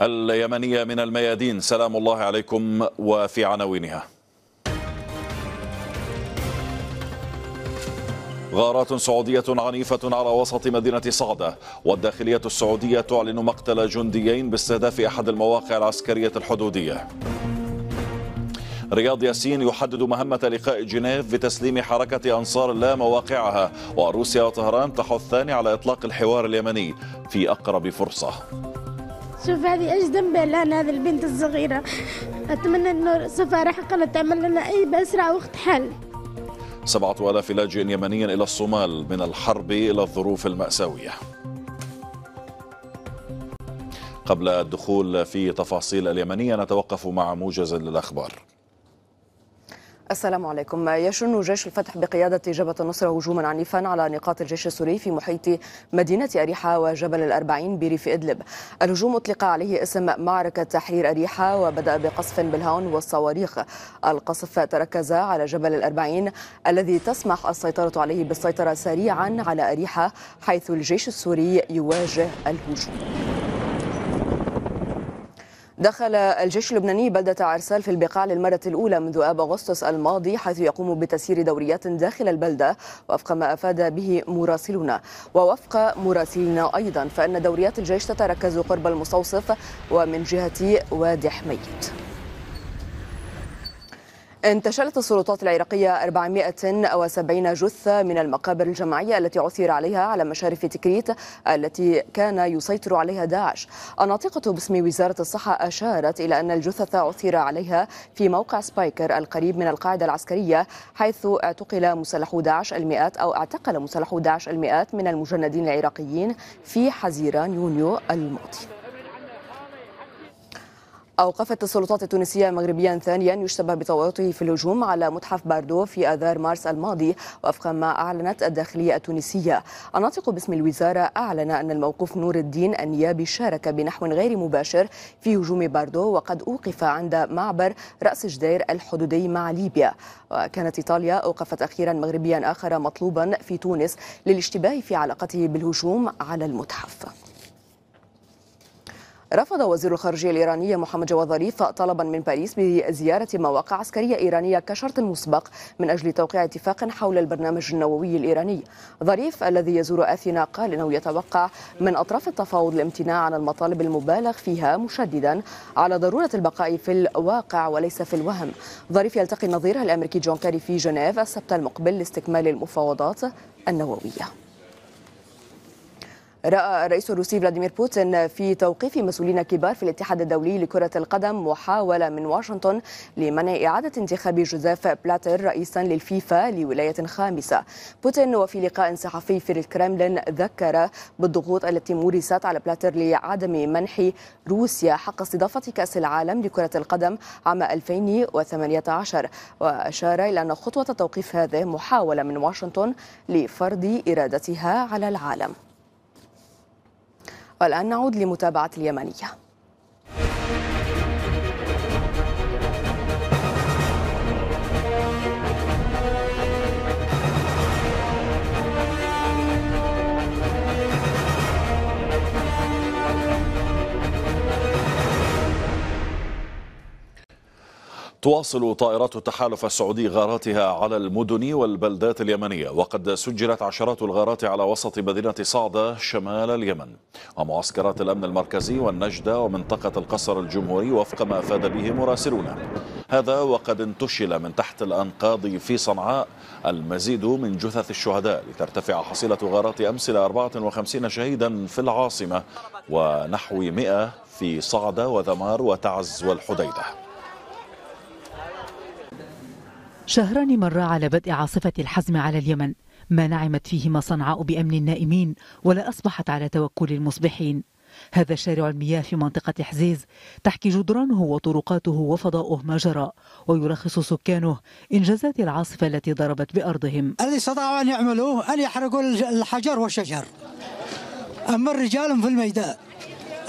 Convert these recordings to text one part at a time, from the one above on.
اليمنية من الميادين سلام الله عليكم وفي عناوينها غارات سعودية عنيفة على وسط مدينة صعدة والداخلية السعودية تعلن مقتل جنديين باستهداف أحد المواقع العسكرية الحدودية رياض ياسين يحدد مهمة لقاء جنيف بتسليم حركة أنصار الله مواقعها وروسيا وطهران تحثان على إطلاق الحوار اليمني في أقرب فرصة شوف هذه ايش ذنبها الان هذه البنت الصغيرة أتمنى أنه سفارة حقا تعمل لنا أي بأسرع وقت حل سبعة آلاف لاجئ يمني إلى الصومال من الحرب إلى الظروف المأساوية قبل الدخول في تفاصيل اليمنية نتوقف مع موجز للأخبار السلام عليكم يشن جيش الفتح بقيادة جبهة النصرة هجوما عنيفا على نقاط الجيش السوري في محيط مدينة أريحة وجبل الأربعين بريف إدلب الهجوم أطلق عليه اسم معركة تحرير أريحة وبدأ بقصف بالهون والصواريخ القصف تركز على جبل الأربعين الذي تسمح السيطرة عليه بالسيطرة سريعا على أريحة حيث الجيش السوري يواجه الهجوم دخل الجيش اللبناني بلدة عرسال في البقاع للمرة الأولى منذ آب أغسطس الماضي حيث يقوم بتسيير دوريات داخل البلدة وفق ما أفاد به مراسلنا ووفق مراسلنا أيضا فإن دوريات الجيش تتركز قرب المستوصف ومن جهة وادي حميد انتشلت السلطات العراقية 470 جثة من المقابر الجماعية التي عثر عليها على مشارف تكريت التي كان يسيطر عليها داعش الناطقة باسم وزارة الصحة أشارت إلى أن الجثث عثر عليها في موقع سبايكر القريب من القاعدة العسكرية حيث اعتقل مسلحو داعش المئات أو اعتقل مسلحو داعش المئات من المجندين العراقيين في حزيران يونيو الماضي أوقفت السلطات التونسية مغربيا ثانيا يشتبه بتورطه في الهجوم على متحف باردو في آذار مارس الماضي وفق ما أعلنت الداخلية التونسية الناطق باسم الوزارة أعلن أن الموقوف نور الدين النيابي شارك بنحو غير مباشر في هجوم باردو وقد أوقف عند معبر رأس جدير الحدودي مع ليبيا وكانت إيطاليا أوقفت أخيرا مغربيا آخر مطلوبا في تونس للاشتباه في علاقته بالهجوم على المتحف رفض وزير الخارجية الإيراني محمد جواد ظريف طلبا من باريس بزيارة مواقع عسكرية إيرانية كشرط مسبق من أجل توقيع اتفاق حول البرنامج النووي الإيراني ظريف الذي يزور أثينا قال إنه يتوقع من أطراف التفاوض الامتناع عن المطالب المبالغ فيها مشددا على ضرورة البقاء في الواقع وليس في الوهم ظريف يلتقي نظيره الأمريكي جون كاري في جنيف السبت المقبل لاستكمال المفاوضات النووية راى الرئيس الروسي فلاديمير بوتين في توقيف مسؤولين كبار في الاتحاد الدولي لكره القدم محاوله من واشنطن لمنع اعاده انتخاب جوزيف بلاتر رئيسا للفيفا لولايه خامسه بوتين وفي لقاء صحفي في الكرملين ذكر بالضغوط التي مورست على بلاتر لعدم منح روسيا حق استضافه كاس العالم لكره القدم عام 2018 واشار الى ان خطوه توقيف هذه محاوله من واشنطن لفرض ارادتها على العالم والآن نعود لمتابعة اليمنية تواصل طائرات التحالف السعودي غاراتها على المدن والبلدات اليمنية وقد سجلت عشرات الغارات على وسط مدينة صعدة شمال اليمن ومعسكرات الأمن المركزي والنجدة ومنطقة القصر الجمهوري وفق ما أفاد به مراسلونا هذا وقد انتشل من تحت الأنقاض في صنعاء المزيد من جثث الشهداء لترتفع حصيلة غارات أمس إلى 54 شهيدا في العاصمة ونحو 100 في صعدة وذمار وتعز والحديدة شهران مرا على بدء عاصفة الحزم على اليمن ما نعمت فيهما صنعاء بأمن النائمين ولا أصبحت على توكل المصبحين هذا شارع المياه في منطقة حزيز تحكي جدرانه وطرقاته وفضاؤه ما جرى ويلخص سكانه إنجازات العاصفة التي ضربت بأرضهم الذي استطاعوا أن يعملوه أن يحرقوا الحجر والشجر أما الرجال في الميدان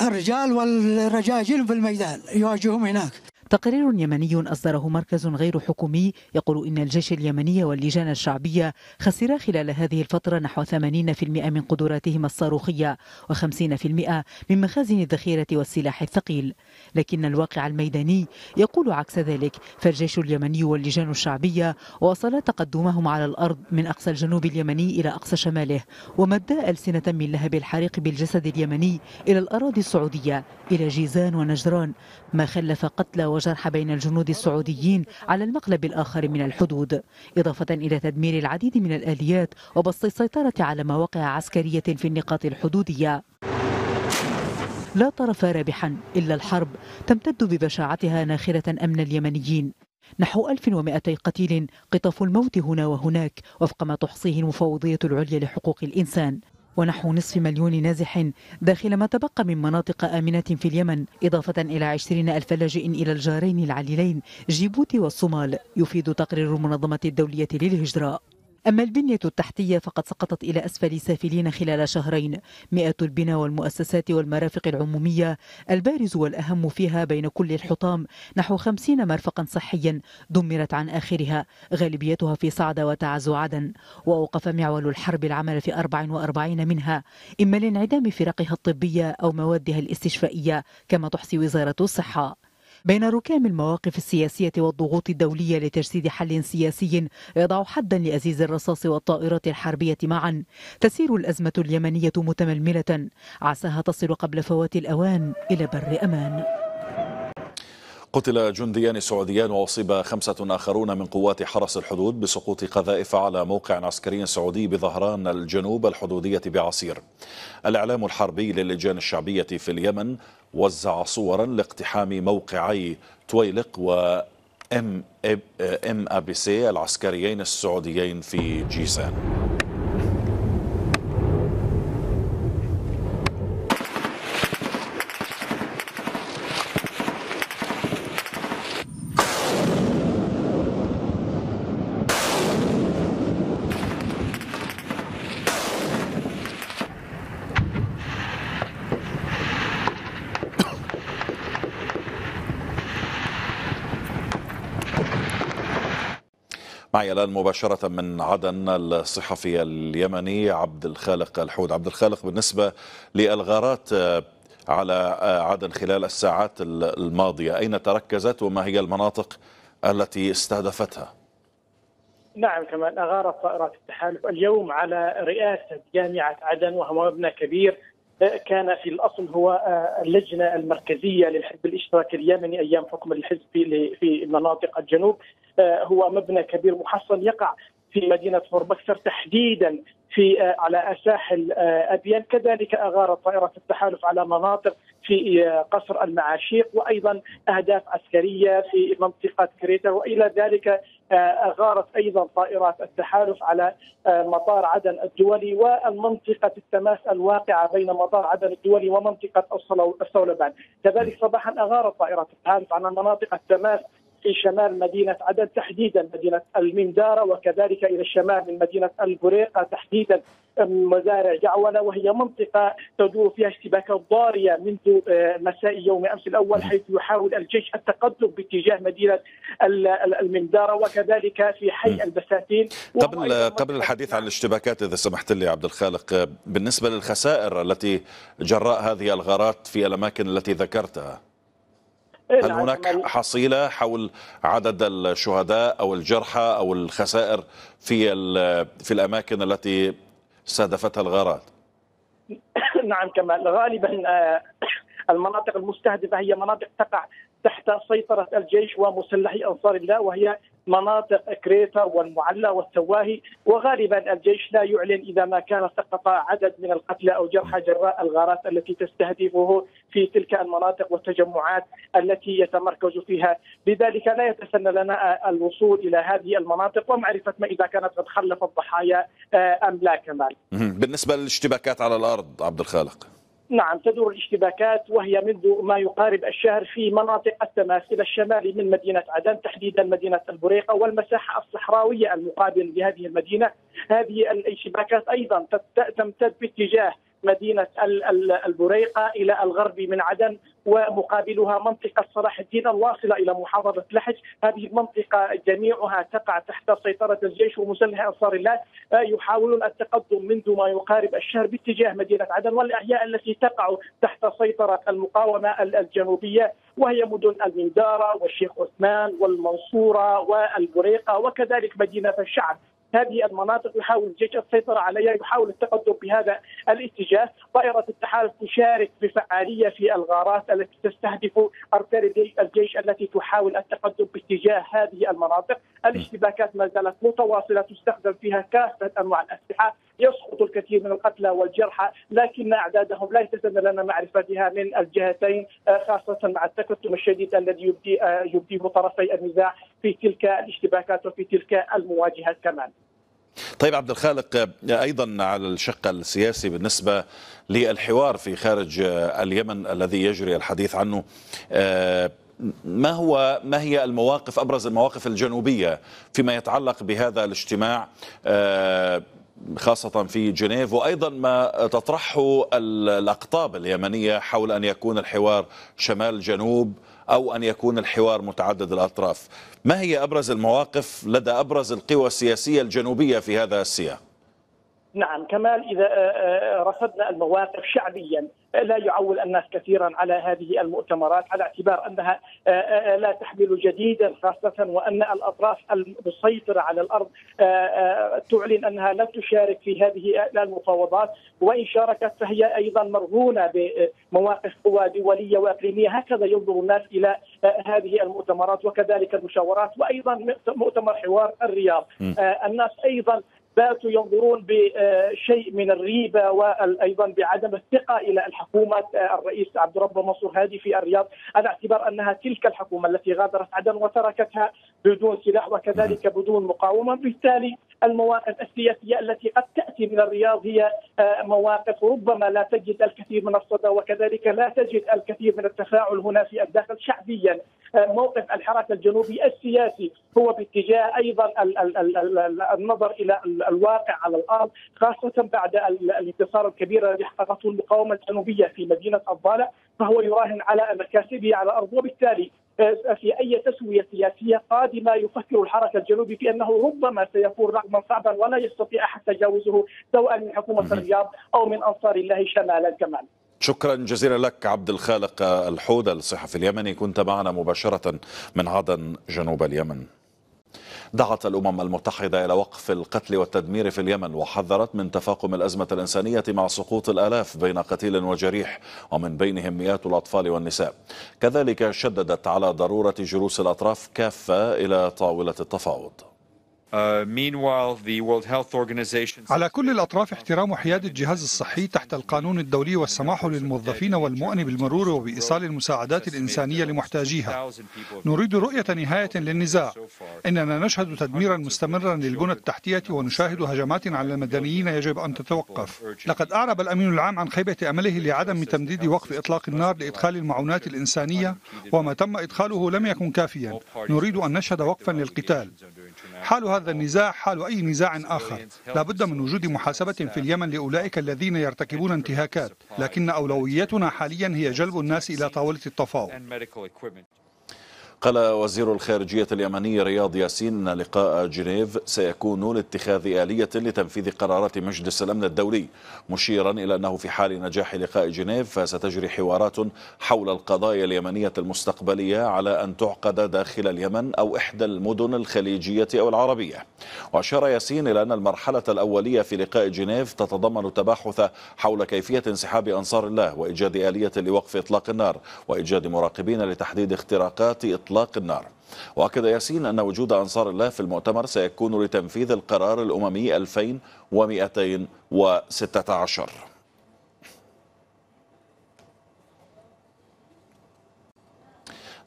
الرجال والرجاجيل في الميدان يواجههم هناك تقرير يمني أصدره مركز غير حكومي يقول إن الجيش اليمني واللجان الشعبية خسرا خلال هذه الفترة نحو 80% من قدراتهما الصاروخية و50% من مخازن الذخيرة والسلاح الثقيل لكن الواقع الميداني يقول عكس ذلك فالجيش اليمني واللجان الشعبية واصلا تقدمهم على الأرض من أقصى الجنوب اليمني إلى أقصى شماله ومدى ألسنة من لهب الحريق بالجسد اليمني إلى الأراضي السعودية إلى جيزان ونجران ما خلف قتلى وجرح بين الجنود السعوديين على المقلب الآخر من الحدود إضافة إلى تدمير العديد من الآليات وبسط السيطرة على مواقع عسكرية في النقاط الحدودية لا طرف رابحا إلا الحرب تمتد ببشاعتها ناخرة أمن اليمنيين نحو 1200 قتيل قطف الموت هنا وهناك وفق ما تحصيه المفوضية العليا لحقوق الإنسان ونحو نصف مليون نازح داخل ما تبقى من مناطق آمنة في اليمن إضافة إلى عشرين ألف لاجئ إلى الجارين العليلين جيبوتي والصومال يفيد تقرير المنظمة الدولية للهجرة أما البنية التحتية فقد سقطت إلى أسفل سافلين خلال شهرين مئات البنى والمؤسسات والمرافق العمومية البارز والأهم فيها بين كل الحطام نحو خمسين مرفقا صحيا دمرت عن آخرها غالبيتها في صعدة وتعز عدن وأوقف معول الحرب العمل في 44 منها إما لانعدام فرقها الطبية أو موادها الاستشفائية كما تحصي وزارة الصحة بين ركام المواقف السياسية والضغوط الدولية لتجسيد حل سياسي يضع حدا لأزيز الرصاص والطائرات الحربية معا تسير الأزمة اليمنية متململة عساها تصل قبل فوات الأوان إلى بر أمان قتل جنديان سعوديان وأصيب خمسة آخرون من قوات حرس الحدود بسقوط قذائف على موقع عسكري سعودي بظهران الجنوب الحدودية بعصير. الإعلام الحربي للجان الشعبية في اليمن وزع صورا لاقتحام موقعي تويلق و ام ابي سي العسكريين السعوديين في جيسان. معي الآن مباشرة من عدن الصحفي اليمني عبد الخالق الحود عبد الخالق بالنسبة للغارات آه، على آه، عدن خلال الساعات الماضية أين تركزت وما هي المناطق التي استهدفتها نعم كمان أغارت طائرات التحالف اليوم على رئاسة جامعة عدن وهو مبنى كبير آه، كان في الأصل هو اللجنة المركزية للحزب الاشتراكي اليمني أيام حكم الحزب في مناطق الجنوب آه، هو مبنى كبير محصن يقع في مدينه فوربكسر تحديدا في آه، على ساحل آه، ابيان كذلك اغارت طائره التحالف على مناطق في قصر المعاشيق وايضا اهداف عسكريه في منطقه كريتا والى ذلك اغارت ايضا طائرات التحالف على مطار عدن الدولي والمنطقه التماس الواقعه بين مطار عدن الدولي ومنطقه الصولبان، كذلك صباحا اغارت طائرات التحالف على مناطق التماس في شمال مدينة عدن تحديدا مدينة المندارة وكذلك إلى الشمال من مدينة البريقة تحديدا مزارع جعولة وهي منطقة تدور فيها اشتباكات ضارية منذ آه، مساء يوم أمس الأول حيث يحاول الجيش التقدم باتجاه مدينة المندارة وكذلك في حي البساتين قبل قبل الحديث عن نعم. الاشتباكات إذا سمحت لي عبد الخالق آه، بالنسبة للخسائر التي جراء هذه الغارات في الأماكن التي ذكرتها إيه، هل نعم، هناك حصيلة حول عدد الشهداء أو الجرحى أو الخسائر في في الأماكن التي استهدفتها الغارات؟ نعم كمال غالبا آه، المناطق المستهدفة هي مناطق تقع تحت سيطرة الجيش ومسلحي أنصار الله وهي مناطق كريتر والمعلى والسواهي وغالبا الجيش لا يعلن اذا ما كان سقط عدد من القتلى او جرحى جراء الغارات التي تستهدفه في تلك المناطق والتجمعات التي يتمركز فيها، لذلك لا يتسنى لنا الوصول الى هذه المناطق ومعرفه ما اذا كانت قد خلفت ضحايا آه، ام لا كمان. بالنسبه للاشتباكات على الارض عبد الخالق. نعم تدور الاشتباكات وهي منذ ما يقارب الشهر في مناطق التماس الى الشمال من مدينه عدن تحديدا مدينه البريقه والمساحه الصحراويه المقابل لهذه المدينه هذه الاشتباكات ايضا تمتد باتجاه مدينة البريقة إلى الغرب من عدن ومقابلها منطقة صلاح الدين الواصلة إلى محافظة لحج هذه المنطقة جميعها تقع تحت سيطرة الجيش ومسلح أنصار الله آه، يحاولون التقدم منذ ما يقارب الشهر باتجاه مدينة عدن والأحياء التي تقع تحت سيطرة المقاومة الجنوبية وهي مدن المندارة والشيخ عثمان والمنصورة والبريقة وكذلك مدينة الشعب هذه المناطق يحاول الجيش السيطرة عليها يحاول التقدم بهذا الاتجاه طائرة التحالف تشارك بفعالية في الغارات التي تستهدف أركان الجيش التي تحاول التقدم باتجاه هذه المناطق الاشتباكات ما زالت متواصلة تستخدم فيها كافة أنواع الأسلحة يسقط الكثير من القتلى والجرحى لكن أعدادهم لا يتسنى لنا معرفتها من الجهتين آه، خاصة مع التكتم الشديد الذي يبدي آه، يبديه طرفي النزاع في تلك الاشتباكات وفي تلك المواجهات كمان طيب عبد الخالق آه، ايضا على الشق السياسي بالنسبه للحوار في خارج اليمن الذي يجري الحديث عنه ما هو ما هي المواقف ابرز المواقف الجنوبيه فيما يتعلق بهذا الاجتماع خاصة في جنيف وأيضا ما تطرحه الأقطاب اليمنية حول أن يكون الحوار شمال جنوب أو أن يكون الحوار متعدد الأطراف ما هي أبرز المواقف لدى أبرز القوى السياسية الجنوبية في هذا السياق؟ نعم كمال إذا آه، آه، رصدنا المواقف شعبيا لا يعول الناس كثيرا على هذه المؤتمرات على اعتبار انها آه، لا تحمل جديدا خاصه وان الاطراف المسيطره على الارض تعلن انها لا تشارك في هذه المفاوضات وان شاركت فهي ايضا مرهونه بمواقف قوى دوليه واقليميه هكذا ينظر الناس الى هذه المؤتمرات وكذلك المشاورات وايضا مؤتمر حوار الرياض الناس ايضا باتوا ينظرون بشيء من الريبه وايضا بعدم الثقه الى الحكومه آه، الرئيس عبد الرب منصور هادي في الرياض، على اعتبار انها تلك الحكومه التي غادرت عدن وتركتها بدون سلاح وكذلك بدون مقاومه، بالتالي المواقف السياسيه التي قد تاتي من الرياض هي آه، مواقف ربما لا تجد الكثير من الصدى وكذلك لا تجد الكثير من التفاعل هنا في الداخل شعبيا، آه، موقف الحراك الجنوبي السياسي هو باتجاه ايضا النظر الى الواقع على الارض خاصه بعد الانتصار الكبير الذي حققته المقاومه الجنوبيه في مدينه الضالع فهو يراهن على مكاسبه على الارض وبالتالي آه، في اي تسويه سياسيه قادمه يفكر الحركه الجنوبي في انه ربما سيكون رقما صعبا ولا يستطيع احد تجاوزه سواء من حكومه الرياض او من انصار الله شمالا كمان. شكرا جزيلا لك عبد الخالق الحود الصحفي اليمني كنت معنا مباشره من عدن جنوب اليمن. دعت الأمم المتحدة إلى وقف القتل والتدمير في اليمن وحذرت من تفاقم الأزمة الإنسانية مع سقوط الآلاف بين قتيل وجريح ومن بينهم مئات الأطفال والنساء كذلك شددت على ضرورة جلوس الأطراف كافة إلى طاولة التفاوض Uh, على كل الأطراف احترام حياد الجهاز الصحي تحت القانون الدولي والسماح للموظفين والمؤن بالمرور وبإيصال المساعدات الإنسانية لمحتاجيها نريد رؤية نهاية للنزاع إننا نشهد تدميرا مستمرا للبنى التحتية ونشاهد هجمات على المدنيين يجب أن تتوقف لقد أعرب الأمين العام عن خيبة أمله لعدم تمديد وقف إطلاق النار لإدخال المعونات الإنسانية وما تم إدخاله لم يكن كافيا نريد أن نشهد وقفا للقتال حال هذا النزاع حال أي نزاع آخر لا بد من وجود محاسبة في اليمن لأولئك الذين يرتكبون انتهاكات لكن أولويتنا حاليا هي جلب الناس إلى طاولة التفاوض قال وزير الخارجية اليمني رياض ياسين أن لقاء جنيف سيكون لاتخاذ آلية لتنفيذ قرارات مجلس الأمن الدولي مشيرا إلى أنه في حال نجاح لقاء جنيف فستجري حوارات حول القضايا اليمنية المستقبلية على أن تعقد داخل اليمن أو إحدى المدن الخليجية أو العربية وأشار ياسين إلى أن المرحلة الأولية في لقاء جنيف تتضمن تباحث حول كيفية انسحاب أنصار الله وإيجاد آلية لوقف إطلاق النار وإيجاد مراقبين لتحديد اختراقات إطلاق إطلاق النار وأكد ياسين أن وجود أنصار الله في المؤتمر سيكون لتنفيذ القرار الأممي 2216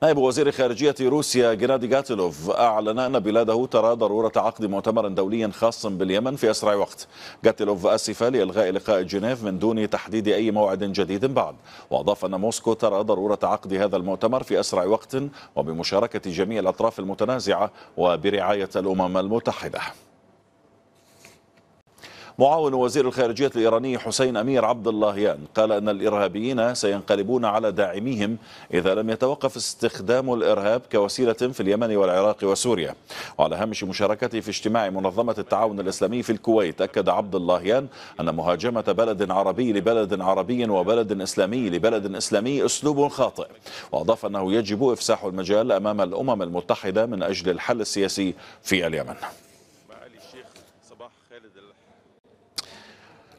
نائب وزير خارجية روسيا جنادي جاتلوف أعلن أن بلاده ترى ضرورة عقد مؤتمر دولي خاص باليمن في أسرع وقت جاتلوف أسف لإلغاء لقاء جنيف من دون تحديد أي موعد جديد بعد وأضاف أن موسكو ترى ضرورة عقد هذا المؤتمر في أسرع وقت وبمشاركة جميع الأطراف المتنازعة وبرعاية الأمم المتحدة معاون وزير الخارجية الإيراني حسين أمير عبد اللهيان قال أن الإرهابيين سينقلبون على داعميهم إذا لم يتوقف استخدام الإرهاب كوسيلة في اليمن والعراق وسوريا وعلى هامش مشاركته في اجتماع منظمة التعاون الإسلامي في الكويت أكد عبد اللهيان أن مهاجمة بلد عربي لبلد عربي وبلد إسلامي لبلد إسلامي أسلوب خاطئ وأضاف أنه يجب إفساح المجال أمام الأمم المتحدة من أجل الحل السياسي في اليمن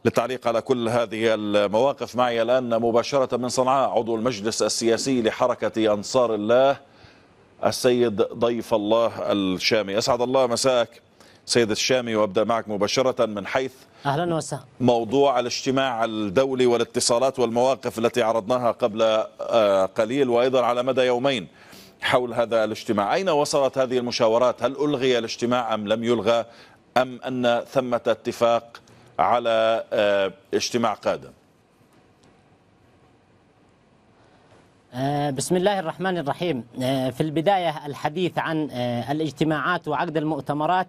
للتعليق على كل هذه المواقف معي الآن مباشرة من صنعاء عضو المجلس السياسي لحركة أنصار الله السيد ضيف الله الشامي أسعد الله مساءك سيد الشامي وأبدأ معك مباشرة من حيث أهلا وسهلا موضوع الاجتماع الدولي والاتصالات والمواقف التي عرضناها قبل آه، قليل وأيضا على مدى يومين حول هذا الاجتماع أين وصلت هذه المشاورات هل ألغي الاجتماع أم لم يلغى أم أن ثمة اتفاق على آه، اجتماع قادم آه، بسم الله الرحمن الرحيم آه، في البداية الحديث عن الاجتماعات وعقد المؤتمرات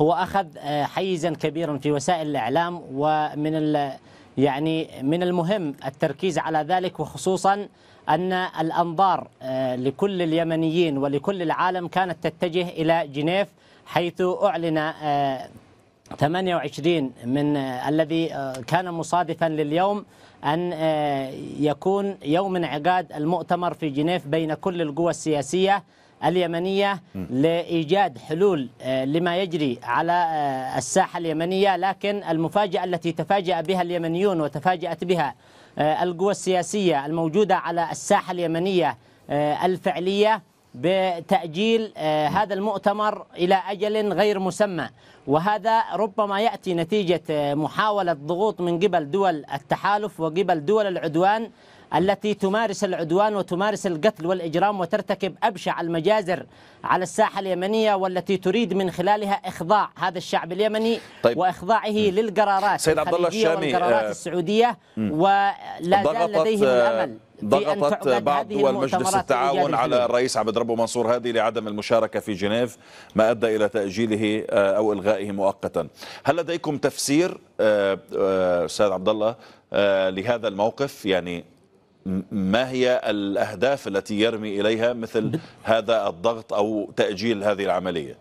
هو أخذ حيزا كبيرا في وسائل الإعلام ومن يعني من المهم التركيز على ذلك وخصوصا أن الأنظار لكل اليمنيين ولكل العالم كانت تتجه إلى جنيف حيث أعلن 28 من آه، الذي آه، كان مصادفا لليوم أن آه، يكون يوم انعقاد المؤتمر في جنيف بين كل القوى السياسية اليمنية لإيجاد حلول لما يجري على الساحة اليمنية لكن المفاجأة التي تفاجأ بها اليمنيون وتفاجأت بها القوى السياسية الموجودة على الساحة اليمنية الفعلية بتأجيل آه، هذا المؤتمر إلى أجل غير مسمى وهذا ربما يأتي نتيجة آه، محاولة ضغوط من قبل دول التحالف وقبل دول العدوان التي تمارس العدوان وتمارس القتل والإجرام وترتكب أبشع المجازر على الساحة اليمنية والتي تريد من خلالها إخضاع هذا الشعب اليمني طيب. وإخضاعه م. للقرارات سيد عبد الله الشامي والقرارات آه، السعودية ولا زال لديهم الأمل ضغطت بعض دول مجلس التعاون على الرئيس عبد ربه منصور هادي لعدم المشاركة في جنيف ما أدى إلى تأجيله آه، أو إلغائه مؤقتا هل لديكم تفسير آه، آه، أستاذ عبد الله لهذا الموقف يعني ما هي الأهداف التي يرمي إليها مثل هذا الضغط أو تأجيل هذه العملية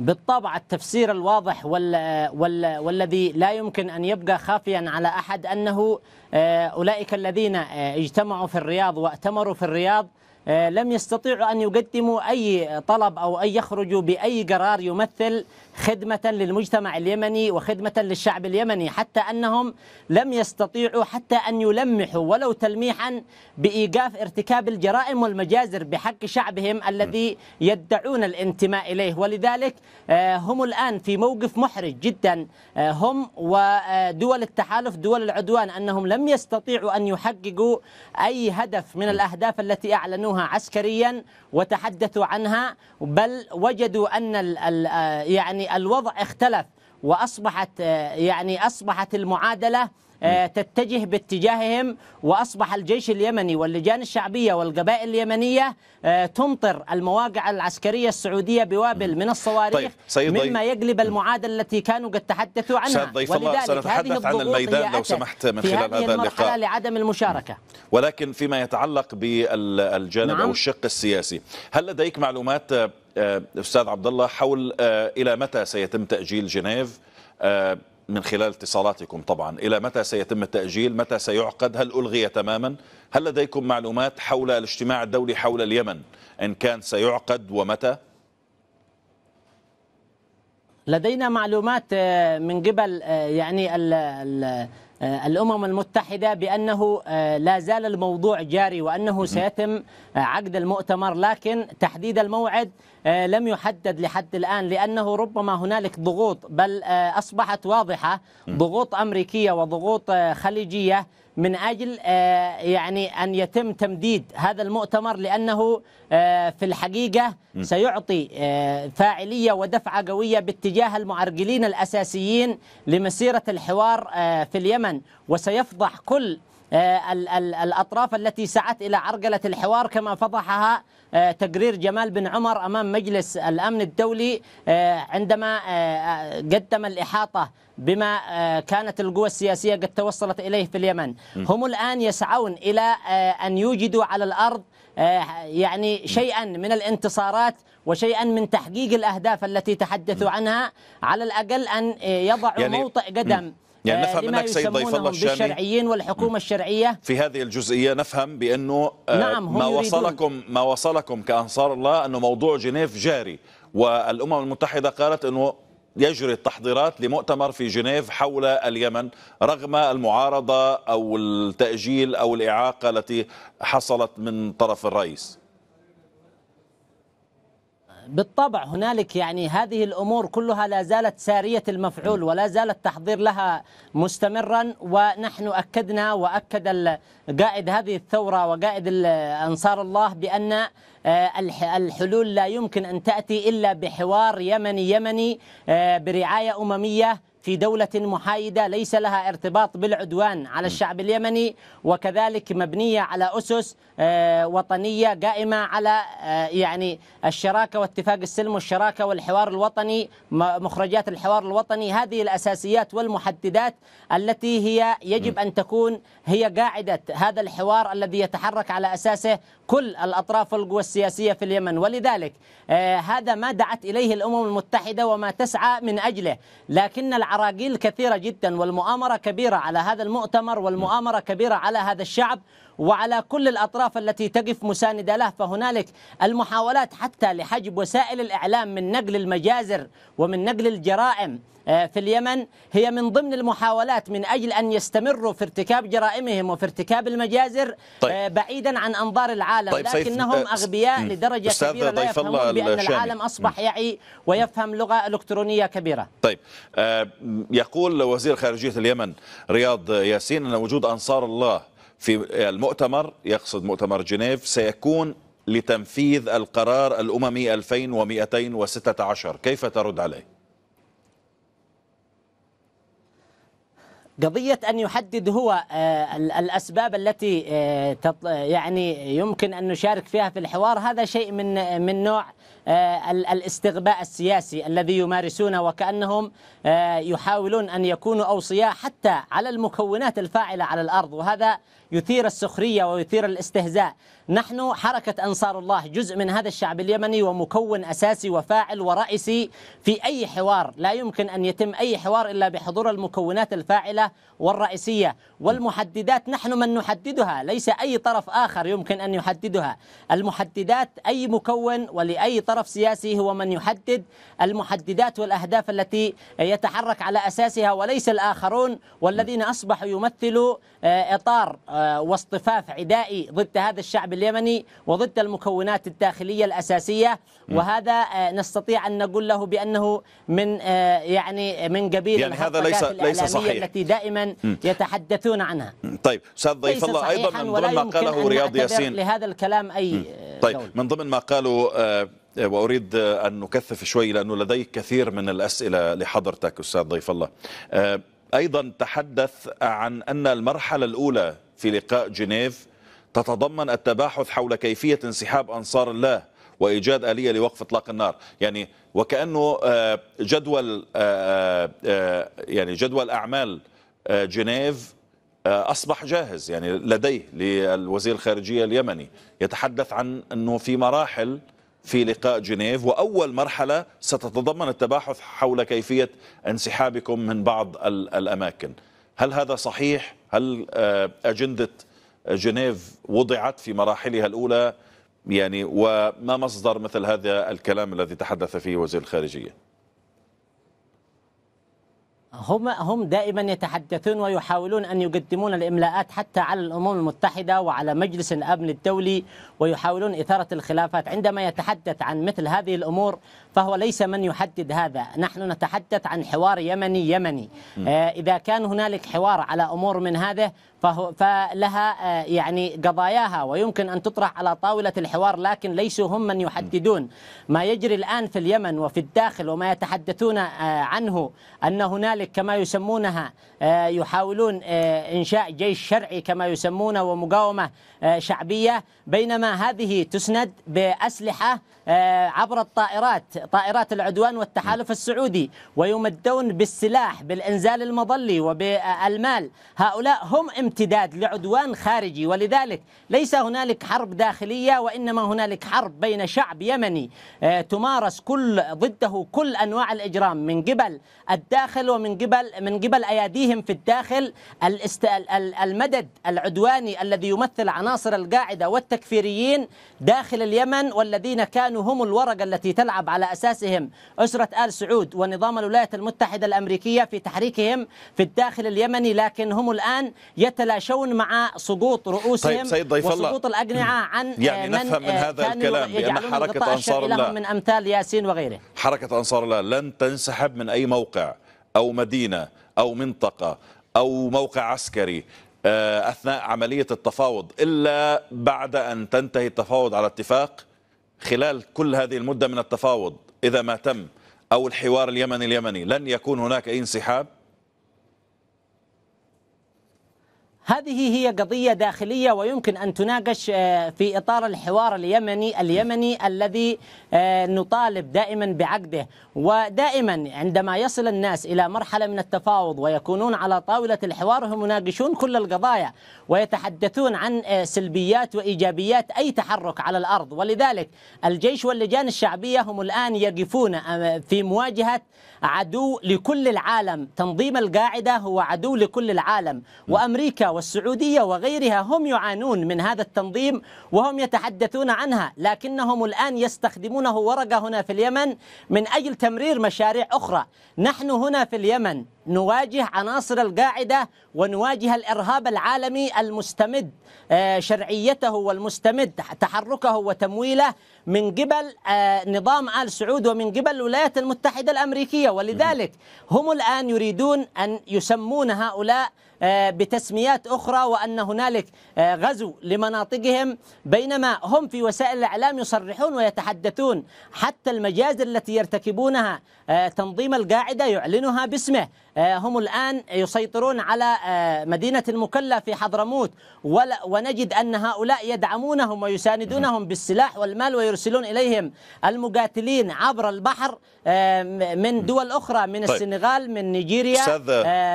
بالطبع التفسير الواضح وال وال والذي لا يمكن أن يبقى خافيا على أحد أنه آه، أولئك الذين آه، اجتمعوا في الرياض وأتمروا في الرياض آه، لم يستطيعوا أن يقدموا أي طلب أو أن يخرجوا بأي قرار يمثل خدمة للمجتمع اليمني وخدمة للشعب اليمني حتى أنهم لم يستطيعوا حتى أن يلمحوا ولو تلميحا بإيقاف ارتكاب الجرائم والمجازر بحق شعبهم الذي يدعون الانتماء إليه ولذلك آه، هم الآن في موقف محرج جدا آه، هم ودول التحالف دول العدوان أنهم لم يستطيعوا أن يحققوا أي هدف من الأهداف التي أعلنوها يسمونها عسكريا وتحدثوا عنها بل وجدوا ان آه، يعني الوضع اختلف وأصبحت آه، يعني أصبحت المعادلة آه، تتجه باتجاههم واصبح الجيش اليمني واللجان الشعبيه والقبائل اليمنيه آه، تمطر المواقع العسكريه السعوديه بوابل من الصواريخ طيب مما يقلب المعادله التي كانوا قد تحدثوا عنها ضيف الله سنتحدث عن الميدان لو سمحت من خلال هذا اللقاء لعدم المشاركه ولكن فيما يتعلق بالجانب نعم. او الشق السياسي هل لديك معلومات آه، استاذ عبد الله حول آه، الى متى سيتم تاجيل جنيف آه، من خلال اتصالاتكم طبعا الى متى سيتم التاجيل متى سيعقد هل الغي تماما هل لديكم معلومات حول الاجتماع الدولي حول اليمن ان كان سيعقد ومتى لدينا معلومات من قبل يعني ال ال الأمم المتحدة بأنه لا زال الموضوع جاري وأنه سيتم عقد المؤتمر لكن تحديد الموعد آه، لم يحدد لحد الآن لأنه ربما هنالك ضغوط بل آه، أصبحت واضحة ضغوط أمريكية وضغوط آه، خليجية من أجل يعني أن يتم تمديد هذا المؤتمر لأنه في الحقيقة سيعطي فاعلية ودفعة قوية باتجاه المعرقلين الأساسيين لمسيرة الحوار في اليمن وسيفضح كل الأطراف التي سعت إلى عرقلة الحوار كما فضحها آه، تقرير جمال بن عمر أمام مجلس الأمن الدولي آه، عندما آه، قدم الإحاطة بما كانت القوى السياسية قد توصلت إليه في اليمن هم الآن يسعون إلى أن يوجدوا على الأرض يعني شيئا من الانتصارات وشيئا من تحقيق الأهداف التي تحدثوا عنها على الأقل أن يضعوا يعني موطئ قدم يعني آه، نفهم منك سيد ضيف الله الشامي الشرعيين والحكومة الشرعية في هذه الجزئية نفهم بأنه آه، نعم ما وصلكم ما وصلكم كأنصار الله أنه موضوع جنيف جاري والأمم المتحدة قالت أنه يجري التحضيرات لمؤتمر في جنيف حول اليمن رغم المعارضة أو التأجيل أو الإعاقة التي حصلت من طرف الرئيس بالطبع هنالك يعني هذه الامور كلها لا زالت ساريه المفعول ولا زال التحضير لها مستمرا ونحن اكدنا واكد قائد هذه الثوره وقائد انصار الله بان آه، الحلول لا يمكن ان تاتي الا بحوار يمني يمني آه، برعايه امميه في دولة محايدة ليس لها ارتباط بالعدوان على الشعب اليمني وكذلك مبنية على أسس آه، وطنية قائمة على آه، يعني الشراكة واتفاق السلم والشراكة والحوار الوطني مخرجات الحوار الوطني هذه الأساسيات والمحددات التي هي يجب أن تكون هي قاعدة هذا الحوار الذي يتحرك على أساسه كل الأطراف والقوى السياسية في اليمن ولذلك آه، هذا ما دعت إليه الأمم المتحدة وما تسعى من أجله لكن العراقيل كثيرة جدا والمؤامرة كبيرة على هذا المؤتمر والمؤامرة كبيرة على هذا الشعب وعلى كل الأطراف التي تقف مساندة له فهنالك المحاولات حتى لحجب وسائل الإعلام من نقل المجازر ومن نقل الجرائم آه، في اليمن هي من ضمن المحاولات من أجل أن يستمروا في ارتكاب جرائمهم وفي ارتكاب المجازر طيب. آه، بعيدا عن أنظار العالم طيب لكنهم أغبياء لدرجة كبيرة لا يفهمون بأن العالم أصبح يعي ويفهم لغة إلكترونية كبيرة طيب آه، يقول وزير خارجية اليمن رياض ياسين أن وجود أنصار الله في المؤتمر يقصد مؤتمر جنيف سيكون لتنفيذ القرار الأممي 2216 كيف ترد عليه؟ قضية أن يحدد هو آه، الأسباب التي آه، يعني يمكن أن نشارك فيها في الحوار هذا شيء من آه، من نوع آه، الاستغباء السياسي الذي يمارسونه وكأنهم آه، يحاولون أن يكونوا أوصياء حتى على المكونات الفاعلة على الأرض وهذا يثير السخرية ويثير الاستهزاء نحن حركة أنصار الله جزء من هذا الشعب اليمني ومكون أساسي وفاعل ورئيسي في أي حوار لا يمكن أن يتم أي حوار إلا بحضور المكونات الفاعلة والرئيسية والمحددات نحن من نحددها ليس أي طرف آخر يمكن أن يحددها المحددات أي مكون ولأي طرف طرف سياسي هو من يحدد المحددات والأهداف التي يتحرك على أساسها وليس الآخرون والذين أصبحوا يمثلوا آه، إطار آه، واصطفاف عدائي ضد هذا الشعب اليمني وضد المكونات الداخلية الأساسية وهذا آه، نستطيع أن نقول له بأنه من يعني من قبيل يعني هذا ليس ليس صحيح التي دائما يتحدثون عنها طيب استاذ ضيف الله ايضا من ضمن ما قاله رياض ياسين لهذا الكلام اي طيب من ضمن ما قاله وأريد أن نكثف شوي لأنه لدي كثير من الأسئلة لحضرتك أستاذ ضيف الله آه، أيضا تحدث عن أن المرحلة الأولى في لقاء جنيف تتضمن التباحث حول كيفية انسحاب أنصار الله وإيجاد آلية لوقف إطلاق النار يعني وكأنه آه، جدول آه، يعني جدول أعمال جنيف أصبح جاهز يعني لديه للوزير الخارجية اليمني يتحدث عن أنه في مراحل في لقاء جنيف وأول مرحلة ستتضمن التباحث حول كيفية انسحابكم من بعض الأماكن هل هذا صحيح؟ هل آه، أجندة جنيف وضعت في مراحلها الأولى؟ يعني وما مصدر مثل هذا الكلام الذي تحدث فيه وزير الخارجية؟ هم هم دائما يتحدثون ويحاولون ان يقدمون الاملاءات حتى على الامم المتحده وعلى مجلس الامن الدولي ويحاولون اثاره الخلافات عندما يتحدث عن مثل هذه الامور فهو ليس من يحدد هذا نحن نتحدث عن حوار يمني يمني آه، إذا كان هنالك حوار على أمور من هذه فهو فلها آه، يعني قضاياها ويمكن أن تطرح على طاولة الحوار لكن ليسوا هم من يحددون ما يجري الآن في اليمن وفي الداخل وما يتحدثون آه، عنه أن هنالك كما يسمونها يحاولون إنشاء جيش شرعي كما يسمونه ومقاومة شعبية بينما هذه تسند بأسلحة عبر الطائرات طائرات العدوان والتحالف السعودي ويمدون بالسلاح بالإنزال المظلي وبالمال هؤلاء هم امتداد لعدوان خارجي ولذلك ليس هنالك حرب داخلية وإنما هنالك حرب بين شعب يمني آه، تمارس كل ضده كل أنواع الإجرام من قبل الداخل ومن قبل من قبل أياديهم في الداخل المدد العدواني الذي يمثل عناصر القاعدة والتكفيريين داخل اليمن والذين كانوا هم الورقة التي تلعب على على أساسهم أسرة آل سعود ونظام الولايات المتحدة الأمريكية في تحريكهم في الداخل اليمني لكن هم الآن يتلاشون مع سقوط رؤوسهم طيب سيد ضيف الله وسقوط عن يعني من نفهم من آه، هذا الكلام بأن حركة أنصار الله من أمثال ياسين وغيره حركة أنصار الله لن تنسحب من أي موقع أو مدينة أو منطقة أو موقع عسكري آه، أثناء عملية التفاوض إلا بعد أن تنتهي التفاوض على اتفاق خلال كل هذه المدة من التفاوض إذا ما تم أو الحوار اليمني اليمني لن يكون هناك أي انسحاب هذه هي قضية داخلية ويمكن أن تناقش آه، في إطار الحوار اليمني اليمني الذي آه، نطالب دائما بعقده ودائما عندما يصل الناس إلى مرحلة من التفاوض ويكونون على طاولة الحوار هم يناقشون كل القضايا ويتحدثون عن آه، سلبيات وإيجابيات أي تحرك على الأرض ولذلك الجيش واللجان الشعبية هم الآن يقفون في مواجهة عدو لكل العالم تنظيم القاعدة هو عدو لكل العالم نعم. وأمريكا والسعودية وغيرها هم يعانون من هذا التنظيم وهم يتحدثون عنها لكنهم الآن يستخدمونه ورقة هنا في اليمن من أجل تمرير مشاريع أخرى نحن هنا في اليمن نواجه عناصر القاعدة ونواجه الإرهاب العالمي المستمد آه، شرعيته والمستمد تحركه وتمويله من قبل آه، نظام آل سعود ومن قبل الولايات المتحدة الأمريكية ولذلك هم الآن يريدون أن يسمون هؤلاء آه، بتسميات أخرى وأن هنالك غزو لمناطقهم بينما هم في وسائل الإعلام يصرحون ويتحدثون حتى المجازر التي يرتكبونها تنظيم القاعدة يعلنها باسمه آه، هم الآن يسيطرون على آه، مدينة المكلا في حضرموت ونجد أن هؤلاء يدعمونهم ويساندونهم بالسلاح والمال ويرسلون إليهم المقاتلين عبر البحر آه، من دول أخرى من طيب. السنغال من نيجيريا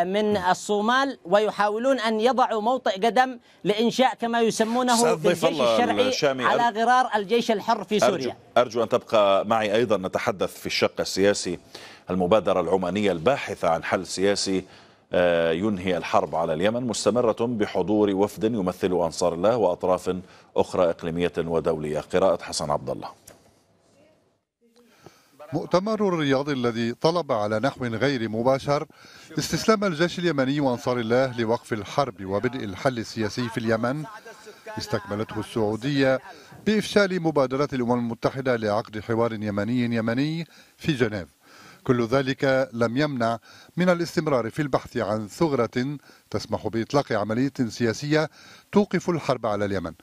من الصومال ويحاولون أن يضعوا موطئ قدم لإنشاء كما يسمونه الجيش الشرعي على غرار الجيش الحر في سوريا أرجو, أرجو أن تبقى معي أيضا نتحدث في الشق السياسي المبادرة العمانية الباحثة عن حل سياسي آه، ينهي الحرب على اليمن مستمرة بحضور وفد يمثل أنصار الله وأطراف أخرى إقليمية ودولية قراءة حسن عبد الله مؤتمر الرياض الذي طلب على نحو غير مباشر استسلام الجيش اليمني وانصار الله لوقف الحرب وبدء الحل السياسي في اليمن استكملته السعودية بإفشال مبادرة الأمم المتحدة لعقد حوار يمني يمني في جنيف كل ذلك لم يمنع من الاستمرار في البحث عن ثغرة تسمح بإطلاق عملية سياسية توقف الحرب على اليمن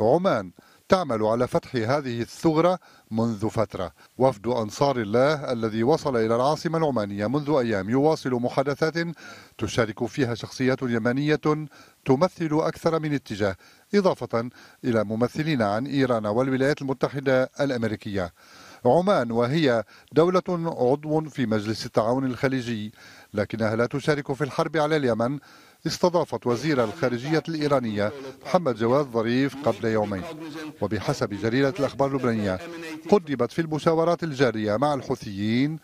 عمان تعمل على فتح هذه الثغرة منذ فترة وفد أنصار الله الذي وصل إلى العاصمة العمانية منذ أيام يواصل محادثات تشارك فيها شخصيات يمنية تمثل أكثر من اتجاه إضافة إلى ممثلين عن إيران والولايات المتحدة الأمريكية عمان وهي دولة عضو في مجلس التعاون الخليجي لكنها لا تشارك في الحرب على اليمن استضافت وزير الخارجية الإيرانية محمد جواد ظريف قبل يومين وبحسب جريدة الأخبار اللبنانية قدمت في المشاورات الجارية مع الحوثيين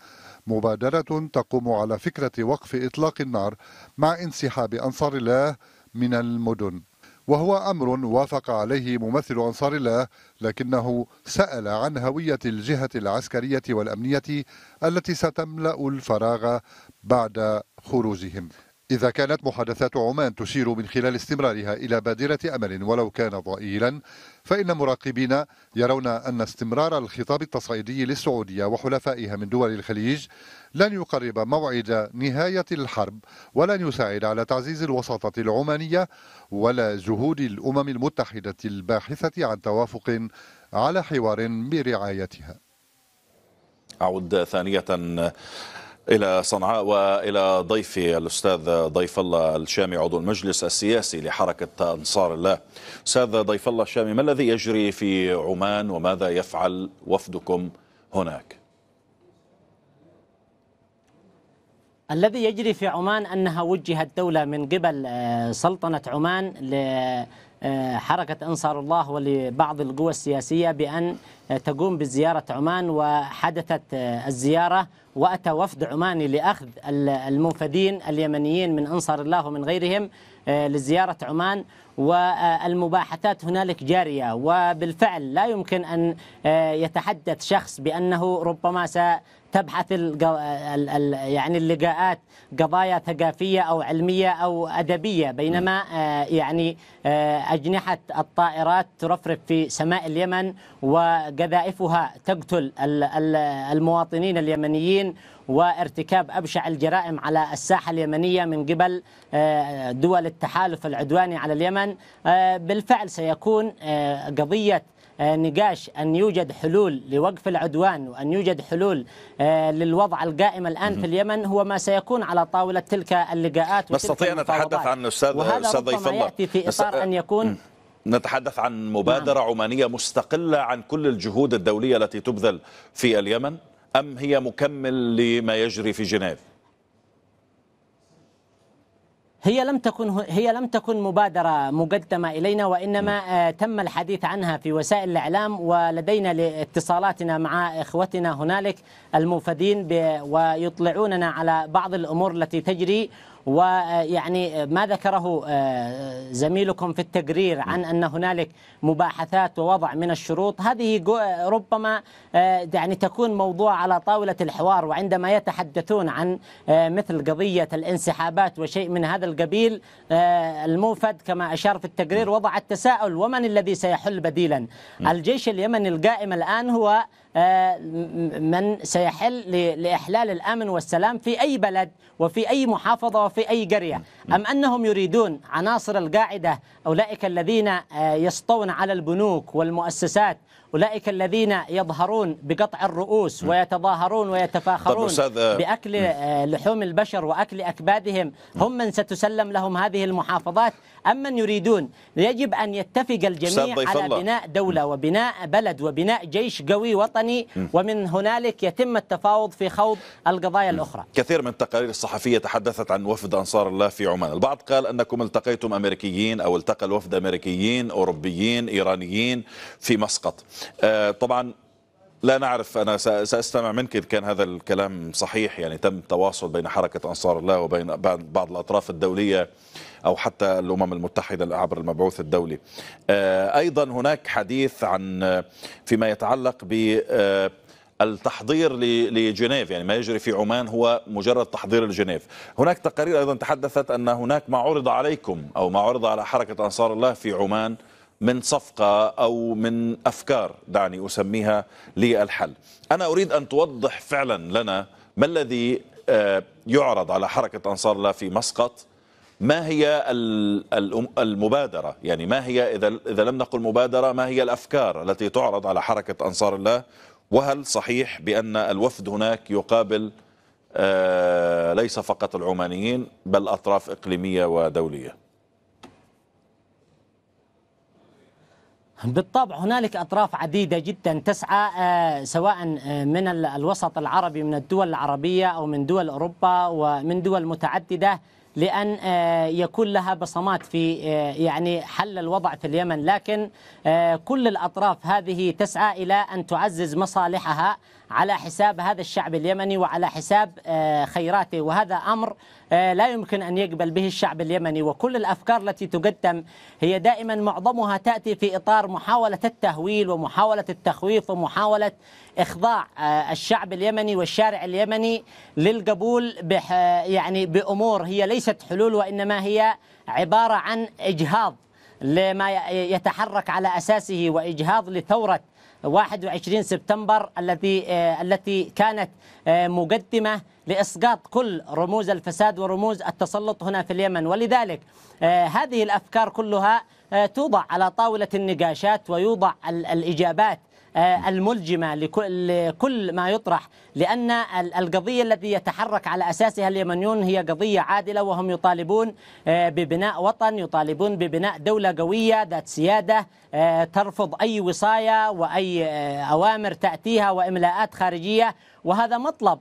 مبادرة تقوم على فكرة وقف إطلاق النار مع انسحاب أنصار الله من المدن وهو أمر وافق عليه ممثل أنصار الله لكنه سأل عن هوية الجهة العسكرية والأمنية التي ستملأ الفراغ بعد خروجهم إذا كانت محادثات عمان تشير من خلال استمرارها إلى بادرة أمل ولو كان ضئيلا فإن مراقبين يرون أن استمرار الخطاب التصعيدي للسعودية وحلفائها من دول الخليج لن يقرب موعد نهاية الحرب ولن يساعد على تعزيز الوساطة العمانية ولا جهود الأمم المتحدة الباحثة عن توافق على حوار برعايتها أعود ثانية إلى صنعاء وإلى ضيفي الأستاذ ضيف الله الشامي عضو المجلس السياسي لحركة أنصار الله أستاذ ضيف الله الشامي ما الذي يجري في عمان وماذا يفعل وفدكم هناك الذي يجري في عمان أنها وجهت دولة من قبل آه، سلطنة عمان آه، حركة أنصار الله ولبعض القوى السياسية بأن آه، تقوم بزيارة عمان وحدثت آه، الزيارة وأتى وفد عماني لأخذ المنفدين اليمنيين من أنصار الله ومن غيرهم آه، لزيارة عمان والمباحثات هنالك جارية وبالفعل لا يمكن أن آه، يتحدث شخص بأنه ربما ستبحث يعني اللقاءات قضايا ثقافية أو علمية أو أدبية بينما نعم. آه، يعني أجنحة الطائرات ترفرف في سماء اليمن وقذائفها تقتل المواطنين اليمنيين وارتكاب أبشع الجرائم على الساحة اليمنية من قبل آه، دول التحالف العدواني على اليمن آه، بالفعل سيكون آه، قضية نقاش أن يوجد حلول لوقف العدوان وأن يوجد حلول للوضع القائم الآن في اليمن هو ما سيكون على طاولة تلك اللقاءات نستطيع أن نتحدث عن أستاذ أستاذ ضيف الله يأتي في إطار أن يكون نتحدث عن مبادرة نعم. عمانية مستقلة عن كل الجهود الدولية التي تبذل في اليمن أم هي مكمل لما يجري في جنيف هي لم تكن هي لم تكن مبادرة مقدمة إلينا وإنما آه، تم الحديث عنها في وسائل الإعلام ولدينا اتصالاتنا مع إخوتنا هنالك الموفدين ويطلعوننا على بعض الأمور التي تجري ويعني ما ذكره آه، زميلكم في التقرير عن نعم. أن هنالك مباحثات ووضع من الشروط هذه آه، ربما آه، يعني تكون موضوع على طاولة الحوار وعندما يتحدثون عن مثل قضية الانسحابات وشيء من هذا القبيل الموفد كما أشار في التقرير نعم. وضع التساؤل ومن الذي سيحل بديلا نعم. الجيش اليمني القائم الآن هو آه، من سيحل لإحلال الأمن والسلام في أي بلد وفي أي محافظة وفي أي قرية أم أنهم يريدون عناصر القاعدة أولئك الذين آه، يسطون على البنوك والمؤسسات أولئك الذين يظهرون بقطع الرؤوس ويتظاهرون ويتفاخرون آه، بأكل آه، لحوم البشر وأكل أكبادهم هم من ستسلم لهم هذه المحافظات أم من يريدون يجب أن يتفق الجميع على الله. بناء دولة وبناء بلد وبناء جيش قوي وطني ومن هنالك يتم التفاوض في خوض القضايا الأخرى كثير من التقارير الصحفية تحدثت عن وفد أنصار الله في عمان البعض قال أنكم التقيتم أمريكيين أو التقى الوفد أمريكيين أوروبيين إيرانيين في مسقط آه، طبعا لا نعرف أنا سأستمع منك إن كان هذا الكلام صحيح يعني تم تواصل بين حركة أنصار الله وبين بعض الأطراف الدولية أو حتى الأمم المتحدة عبر المبعوث الدولي آه، أيضا هناك حديث عن فيما يتعلق ب آه، التحضير لجنيف يعني ما يجري في عمان هو مجرد تحضير لجنيف هناك تقارير أيضا تحدثت أن هناك ما عرض عليكم أو ما عرض على حركة أنصار الله في عمان من صفقة أو من أفكار دعني أسميها للحل أنا أريد أن توضح فعلا لنا ما الذي آه، يعرض على حركة أنصار الله في مسقط ما هي المبادرة يعني ما هي إذا, إذا لم نقل مبادرة ما هي الأفكار التي تعرض على حركة أنصار الله وهل صحيح بأن الوفد هناك يقابل آه، ليس فقط العمانيين بل أطراف إقليمية ودولية بالطبع هنالك أطراف عديدة جدا تسعى آه، سواء آه، من الوسط العربي من الدول العربية أو من دول أوروبا ومن دول متعددة لأن آه، يكون لها بصمات في يعني حل الوضع في اليمن لكن كل الأطراف هذه تسعى إلى أن تعزز مصالحها على حساب هذا الشعب اليمني وعلى حساب آه، خيراته وهذا أمر آه، لا يمكن أن يقبل به الشعب اليمني وكل الأفكار التي تقدم هي دائما معظمها تأتي في إطار محاولة التهويل ومحاولة التخويف ومحاولة إخضاع آه، الشعب اليمني والشارع اليمني للقبول يعني بأمور هي ليست حلول وإنما هي عبارة عن إجهاض لما يتحرك على أساسه وإجهاض لثورة 21 سبتمبر التي آه، التي كانت آه، مقدمه لاسقاط كل رموز الفساد ورموز التسلط هنا في اليمن ولذلك آه، هذه الافكار كلها توضع على طاوله النقاشات ويوضع الاجابات آه، الملجمة لكل ما يطرح لأن القضية التي يتحرك على أساسها اليمنيون هي قضية عادلة وهم يطالبون آه، ببناء وطن يطالبون ببناء دولة قوية ذات سيادة آه، ترفض أي وصاية وأي أوامر تأتيها وإملاءات خارجية وهذا مطلب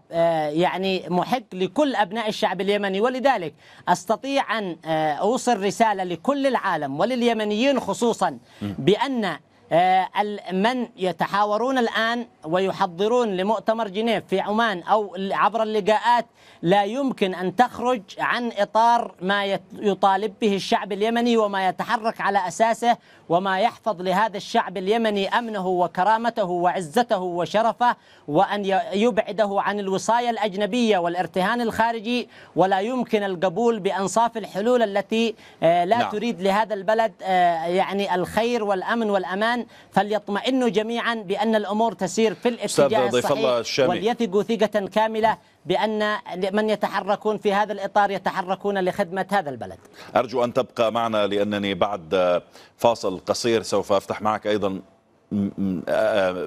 يعني محق لكل أبناء الشعب اليمني ولذلك أستطيع أن أوصل رسالة لكل العالم ولليمنيين خصوصا بأن آه، من يتحاورون الآن ويحضرون لمؤتمر جنيف في عمان أو عبر اللقاءات لا يمكن أن تخرج عن إطار ما يطالب به الشعب اليمني وما يتحرك على أساسه وما يحفظ لهذا الشعب اليمني أمنه وكرامته وعزته وشرفه وأن يبعده عن الوصاية الأجنبية والارتهان الخارجي ولا يمكن القبول بأنصاف الحلول التي آه، لا نعم. تريد لهذا البلد آه، يعني الخير والأمن والأمان فليطمئنوا جميعا بأن الأمور تسير في الاتجاه الصحيح وليثقوا ثقة كاملة بأن من يتحركون في هذا الإطار يتحركون لخدمة هذا البلد أرجو أن تبقى معنا لأنني بعد فاصل قصير سوف أفتح معك أيضا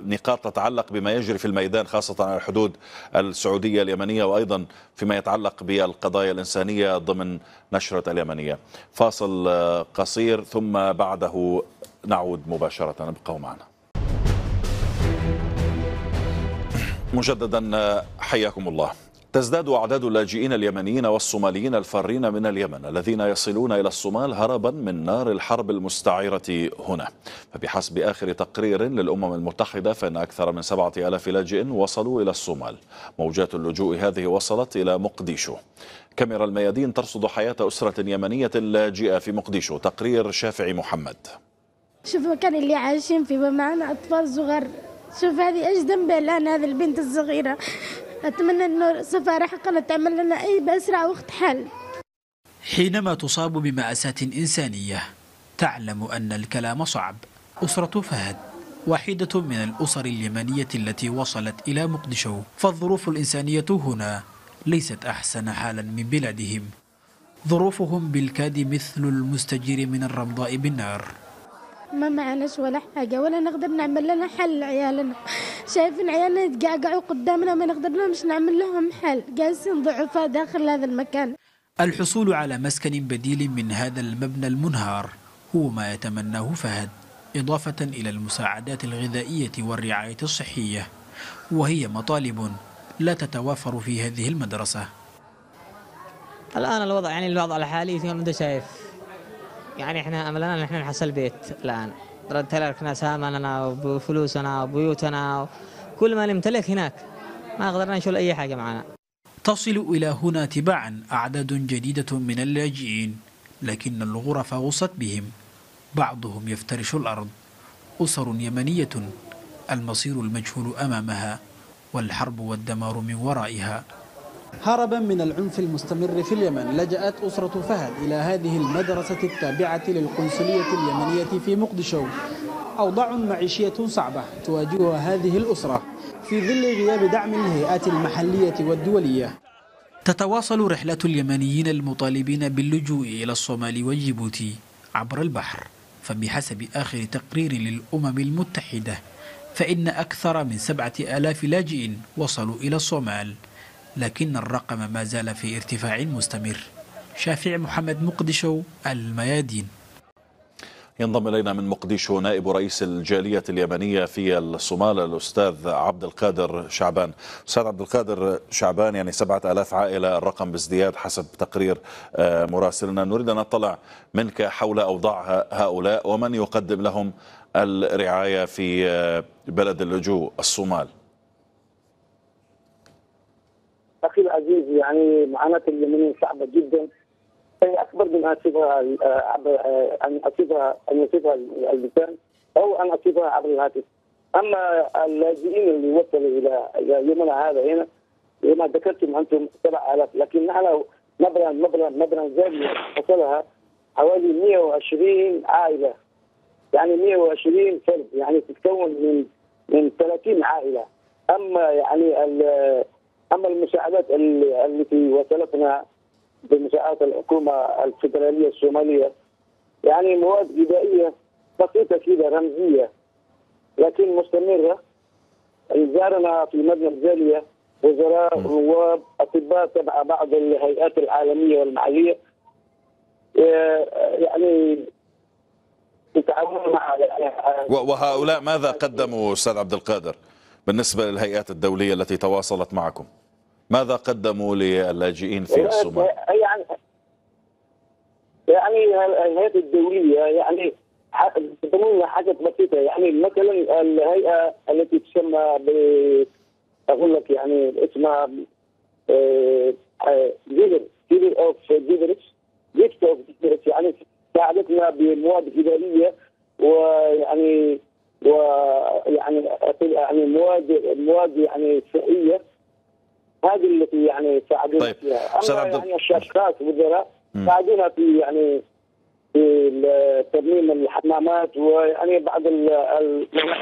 نقاط تتعلق بما يجري في الميدان خاصة على الحدود السعودية اليمنية وأيضا فيما يتعلق بالقضايا الإنسانية ضمن نشرة اليمنية فاصل قصير ثم بعده نعود مباشرة ابقوا معنا مجددا حياكم الله تزداد أعداد اللاجئين اليمنيين والصوماليين الفارين من اليمن الذين يصلون إلى الصومال هربا من نار الحرب المستعيرة هنا فبحسب آخر تقرير للأمم المتحدة فإن أكثر من سبعة ألاف لاجئ وصلوا إلى الصومال موجات اللجوء هذه وصلت إلى مقديشو كاميرا الميادين ترصد حياة أسرة يمنية لاجئة في مقديشو تقرير شافعي محمد شوف المكان اللي عايشين فيه ومعنا أطفال صغار شوف هذه ايش ذنبها الان هذه البنت الصغيره اتمنى انه راح حقنا تعمل لنا اي باسرع وقت حل حينما تصاب بمأساة إنسانية تعلم أن الكلام صعب أسرة فهد واحدة من الأسر اليمنية التي وصلت إلى مقدشو فالظروف الإنسانية هنا ليست أحسن حالا من بلادهم ظروفهم بالكاد مثل المستجير من الرمضاء بالنار ما معناش ولا حاجة ولا نقدر نعمل لنا حل لعيالنا شايفين عيالنا يتقعقعوا قدامنا ما نقدر لهمش نعمل لهم حل جالسين ضعفاء داخل هذا المكان الحصول على مسكن بديل من هذا المبنى المنهار هو ما يتمناه فهد إضافة إلى المساعدات الغذائية والرعاية الصحية وهي مطالب لا تتوافر في هذه المدرسة الآن الوضع يعني الوضع الحالي مثل ما أنت شايف يعني احنا املنا ان احنا نحصل بيت الان تركنا سامنا وفلوسنا وبيوتنا كل ما نمتلك هناك ما قدرنا نشيل اي حاجه معنا تصل الى هنا تباعا اعداد جديده من اللاجئين لكن الغرف غصت بهم بعضهم يفترش الارض اسر يمنيه المصير المجهول امامها والحرب والدمار من ورائها هربا من العنف المستمر في اليمن لجأت أسرة فهد إلى هذه المدرسة التابعة للقنصلية اليمنية في مقدشو أوضاع معيشية صعبة تواجهها هذه الأسرة في ظل غياب دعم الهيئات المحلية والدولية تتواصل رحلة اليمنيين المطالبين باللجوء إلى الصومال وجيبوتي عبر البحر فبحسب آخر تقرير للأمم المتحدة فإن أكثر من سبعة آلاف لاجئ وصلوا إلى الصومال لكن الرقم ما زال في ارتفاع مستمر شافع محمد مقدشو الميادين ينضم إلينا من مقديشو نائب رئيس الجالية اليمنية في الصومال الأستاذ عبد القادر شعبان أستاذ عبد القادر شعبان يعني سبعة ألاف عائلة الرقم بازدياد حسب تقرير آه، مراسلنا نريد أن نطلع منك حول أوضاع هؤلاء ومن يقدم لهم الرعاية في آه، بلد اللجوء الصومال يعني معاناه اليمنيين صعبه جدا هي اكبر من ان اصيبها ان اصيبها ان يصيبها اللسان او ان اصيبها عبر الهاتف. اما اللاجئين اللي وصلوا الى يومنا هذا هنا لما ذكرتم انتم 7000 لكن نحن نبرا نبرا نبرا زي وصلها حوالي 120 عائله يعني 120 فرد يعني تتكون من من 30 عائله اما يعني اما المساعدات التي وصلتنا بمساعدات الحكومه الفدراليه الصوماليه يعني مواد غذائيه بسيطه كده رمزيه لكن مستمره زارنا في مبنى الجاليه وزراء ونواب اطباء تبع بعض الهيئات العالميه والمحليه آه، يعني مع وهؤلاء ماذا قدموا استاذ عبد القادر؟ بالنسبة للهيئات الدولية التي تواصلت معكم ماذا قدموا للاجئين في يعني الصومال؟ يعني يعني الهيئات الدولية يعني قدموا حاجة حاجات بسيطة يعني مثلا الهيئة التي تسمى ب أقول لك يعني اسمها جيدر أوف جيدرس جيدر أوف جيدرس يعني ساعدتنا بمواد إدارية ويعني ويعني يعني مواد مواد يعني سيئه هذه التي يعني ساعدونا طيب. فيها اما عبد... يعني الشاشات والوزراء ساعدونا في يعني في ترميم الحمامات ويعني بعض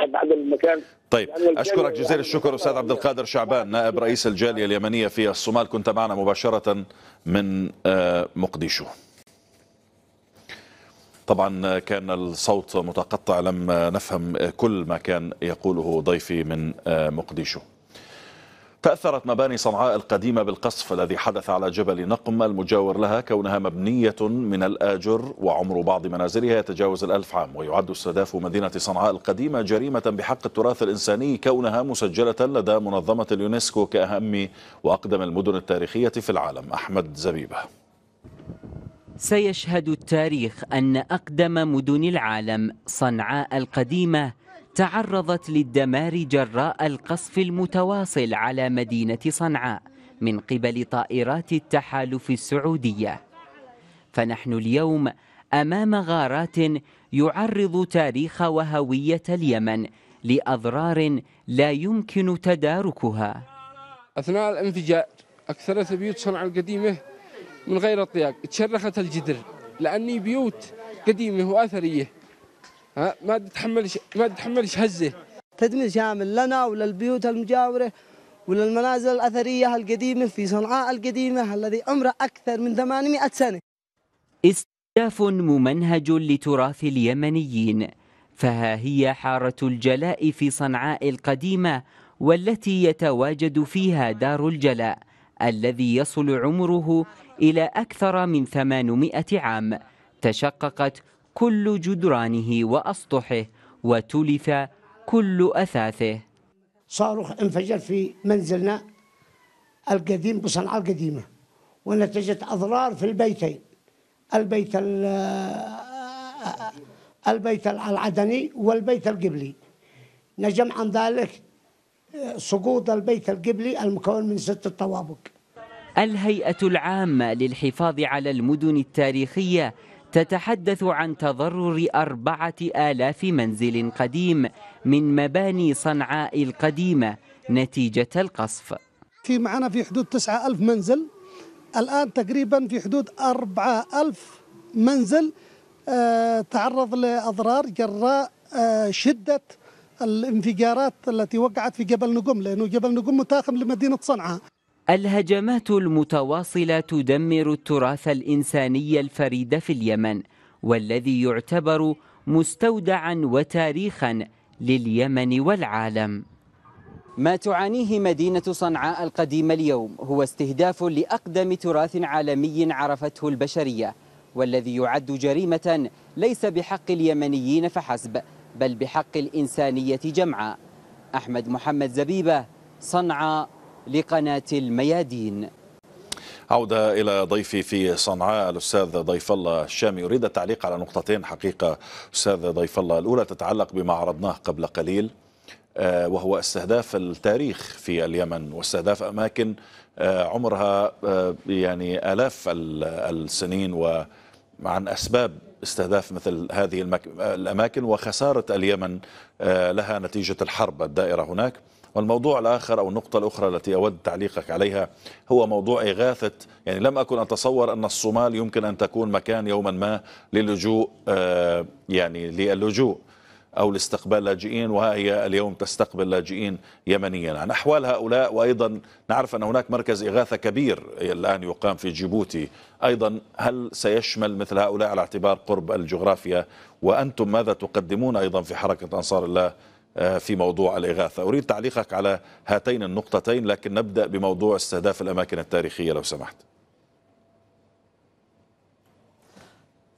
بعض المكان طيب يعني اشكرك يعني جزيل الشكر استاذ عبد القادر شعبان نائب رئيس الجاليه اليمنيه في الصومال كنت معنا مباشره من آه، مقديشو طبعا كان الصوت متقطع لم نفهم كل ما كان يقوله ضيفي من مقديشو تأثرت مباني صنعاء القديمة بالقصف الذي حدث على جبل نقم المجاور لها كونها مبنية من الآجر وعمر بعض منازلها يتجاوز الألف عام ويعد استهداف مدينة صنعاء القديمة جريمة بحق التراث الإنساني كونها مسجلة لدى منظمة اليونسكو كأهم وأقدم المدن التاريخية في العالم أحمد زبيبه سيشهد التاريخ أن أقدم مدن العالم صنعاء القديمة تعرضت للدمار جراء القصف المتواصل على مدينة صنعاء من قبل طائرات التحالف السعودية فنحن اليوم أمام غارات يعرض تاريخ وهوية اليمن لأضرار لا يمكن تداركها أثناء الانفجار أكثرت بيوت صنعاء القديمة من غير الطياق تشرخت الجدر لأني بيوت قديمة وأثرية ها ما تتحملش ما تتحملش هزة تدمير شامل لنا وللبيوت المجاورة وللمنازل الأثرية القديمة في صنعاء القديمة الذي عمره أكثر من 800 سنة استهداف ممنهج لتراث اليمنيين فها هي حارة الجلاء في صنعاء القديمة والتي يتواجد فيها دار الجلاء الذي يصل عمره إلى أكثر من 800 عام تشققت كل جدرانه وأسطحه وتلف كل أثاثه صاروخ انفجر في منزلنا القديم بصنعاء القديمة ونتجت أضرار في البيتين البيت البيت العدني والبيت القبلي نجم عن ذلك آه، سقوط البيت القبلي المكون من ست طوابق الهيئة العامة للحفاظ على المدن التاريخية تتحدث عن تضرر أربعة آلاف منزل قديم من مباني صنعاء القديمة نتيجة القصف في معنا في حدود 9000 منزل الآن تقريبا في حدود 4000 منزل آه، تعرض لأضرار جراء آه، شدة الانفجارات التي وقعت في جبل نقم لأنه جبل نقم متاخم لمدينة صنعاء الهجمات المتواصلة تدمر التراث الإنساني الفريد في اليمن والذي يعتبر مستودعا وتاريخا لليمن والعالم ما تعانيه مدينة صنعاء القديمة اليوم هو استهداف لأقدم تراث عالمي عرفته البشرية والذي يعد جريمة ليس بحق اليمنيين فحسب بل بحق الإنسانية جمعاء أحمد محمد زبيبة صنعاء لقناة الميادين عودة إلى ضيفي في صنعاء الأستاذ ضيف الله الشامي أريد التعليق على نقطتين حقيقة أستاذ ضيف الله الأولى تتعلق بما عرضناه قبل قليل آه، وهو استهداف التاريخ في اليمن واستهداف أماكن آه، عمرها آه، يعني آلاف السنين وعن أسباب استهداف مثل هذه الأماكن وخسارة اليمن لها نتيجة الحرب الدائرة هناك والموضوع الآخر أو النقطة الأخرى التي أود تعليقك عليها هو موضوع إغاثة يعني لم أكن أتصور أن الصومال يمكن أن تكون مكان يوما ما للجوء آه، يعني للجوء أو لاستقبال لاجئين وهي اليوم تستقبل لاجئين يمنيا عن أحوال هؤلاء وأيضا نعرف أن هناك مركز إغاثة كبير الآن يقام في جيبوتي أيضا هل سيشمل مثل هؤلاء على اعتبار قرب الجغرافيا وأنتم ماذا تقدمون أيضا في حركة أنصار الله آه، في موضوع الإغاثة أريد تعليقك على هاتين النقطتين لكن نبدأ بموضوع استهداف الأماكن التاريخية لو سمحت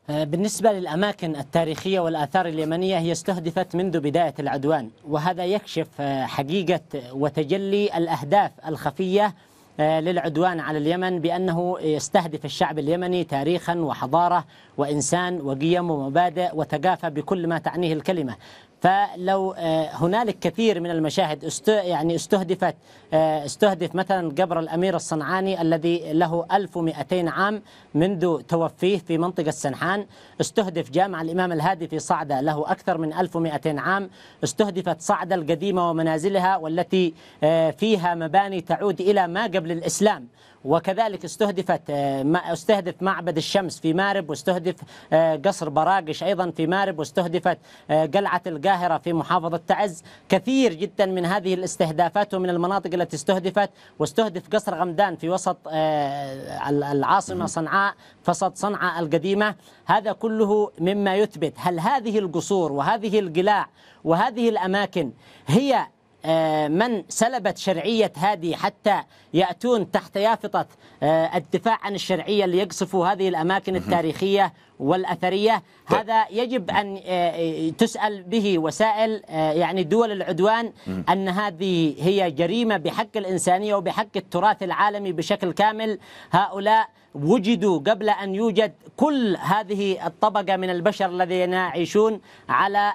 آه، بالنسبة للأماكن التاريخية والآثار اليمنية هي استهدفت منذ بداية العدوان وهذا يكشف آه، حقيقة وتجلي الأهداف الخفية للعدوان على اليمن بأنه يستهدف الشعب اليمني تاريخا وحضارة وإنسان وقيم ومبادئ وثقافة بكل ما تعنيه الكلمة فلو آه، هنالك كثير من المشاهد يعني استهدفت آه، استهدف مثلا قبر الامير الصنعاني الذي له 1200 عام منذ توفيه في منطقه سنحان، استهدف جامع الامام الهادي في صعده له اكثر من 1200 عام، استهدفت صعده القديمه ومنازلها والتي آه، فيها مباني تعود الى ما قبل الاسلام. وكذلك استهدفت آه، استهدف معبد الشمس في مارب واستهدف آه، قصر براقش أيضا في مارب واستهدفت آه، قلعة القاهرة في محافظة تعز كثير جدا من هذه الاستهدافات ومن المناطق التي استهدفت واستهدف قصر غمدان في وسط العاصمة صنعاء فسط صنعاء القديمة هذا كله مما يثبت هل هذه القصور وهذه القلاع وهذه الأماكن هي من سلبت شرعية هذه حتى يأتون تحت يافطة آه، الدفاع عن الشرعية اللي يقصفوا هذه الأماكن التاريخية والأثرية طيب. هذا يجب أن آه، تسأل به وسائل آه، يعني دول العدوان أن هذه هي جريمة بحق الإنسانية وبحق التراث العالمي بشكل كامل هؤلاء وجدوا قبل أن يوجد كل هذه الطبقة من البشر الذين يعيشون على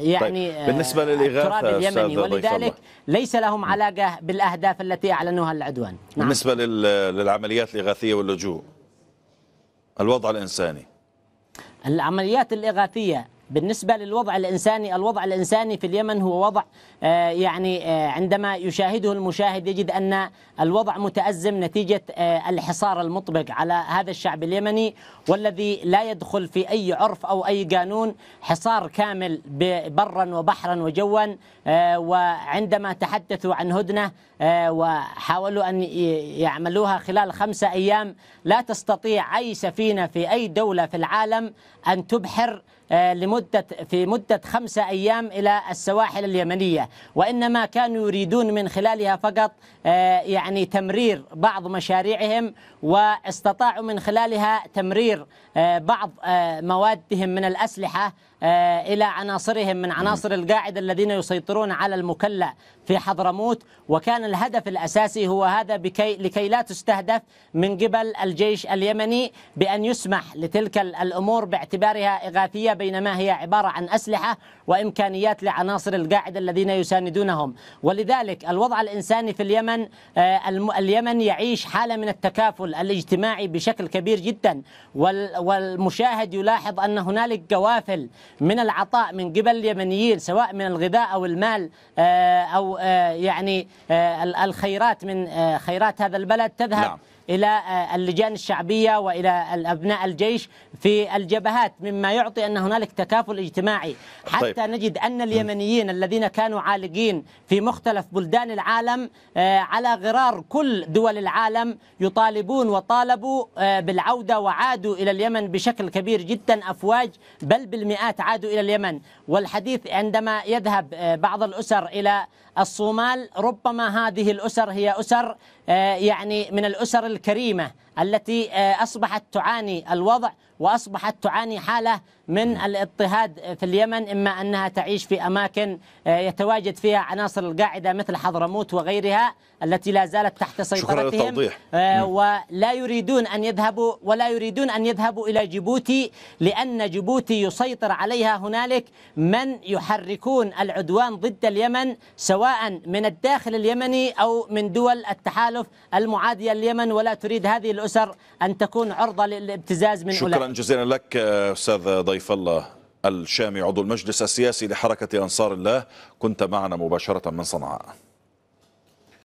طيب، يعني طيب. بالنسبة للإغاثة التراب اليمني ولذلك ليس لهم علاقة بالأهداف التي أعلنوها العدوان العدوان نعم. بالنسبة للعمليات الإغاثية واللجوء الوضع الإنساني العمليات الإغاثية بالنسبة للوضع الإنساني الوضع الإنساني في اليمن هو وضع آه، يعني آه، عندما يشاهده المشاهد يجد أن الوضع متأزم نتيجة آه، الحصار المطبق على هذا الشعب اليمني والذي لا يدخل في أي عرف أو أي قانون حصار كامل برا وبحرا وجوا وعندما تحدثوا عن هدنة وحاولوا أن يعملوها خلال خمسة أيام لا تستطيع أي سفينة في أي دولة في العالم أن تبحر آه، لمدة في مدة خمسة أيام إلى السواحل اليمنية وإنما كانوا يريدون من خلالها فقط آه، يعني تمرير بعض مشاريعهم واستطاعوا من خلالها تمرير آه، بعض موادهم من الأسلحة آه، إلى عناصرهم من عناصر القاعدة الذين يسيطرون على المكلا في حضرموت وكان الهدف الأساسي هو هذا بكي لكي لا تستهدف من قبل الجيش اليمني بأن يسمح لتلك الأمور باعتبارها إغاثية بينما هي عبارة عن أسلحة وإمكانيات لعناصر القاعدة الذين يساندونهم ولذلك الوضع الإنساني في اليمن آه، اليمن يعيش حالة من التكافل الاجتماعي بشكل كبير جدا والمشاهد يلاحظ أن هنالك قوافل من العطاء من قبل اليمنيين سواء من الغذاء أو المال آه، أو آه، يعني آه، الخيرات من خيرات هذا البلد تذهب نعم. إلى آه، اللجان الشعبية وإلى أبناء الجيش في الجبهات مما يعطي أن هنالك تكافل اجتماعي طيب. حتى طيب. نجد أن اليمنيين الذين كانوا عالقين في مختلف بلدان العالم آه، على غرار كل دول العالم يطالبون وطالبوا آه، بالعودة وعادوا إلى اليمن بشكل كبير جدا أفواج بل بالمئات عادوا إلى اليمن والحديث عندما يذهب بعض الأسر إلى الصومال ربما هذه الأسر هي أسر آه، يعني من الأسر الكريمة التي آه، أصبحت تعاني الوضع وأصبحت تعاني حالة من الاضطهاد في اليمن إما أنها تعيش في أماكن آه، يتواجد فيها عناصر القاعدة مثل حضرموت وغيرها التي لا زالت تحت سيطرتهم آه، ولا يريدون أن يذهبوا ولا يريدون أن يذهبوا إلى جيبوتي لأن جيبوتي يسيطر عليها هنالك من يحركون العدوان ضد اليمن سواء من الداخل اليمني أو من دول التحالف المعادية لليمن ولا تريد هذه الأسر أن تكون عرضة للابتزاز من شكرا جزيلا لك آه، استاذ ضيف الله الشامي عضو المجلس السياسي لحركه انصار الله كنت معنا مباشره من صنعاء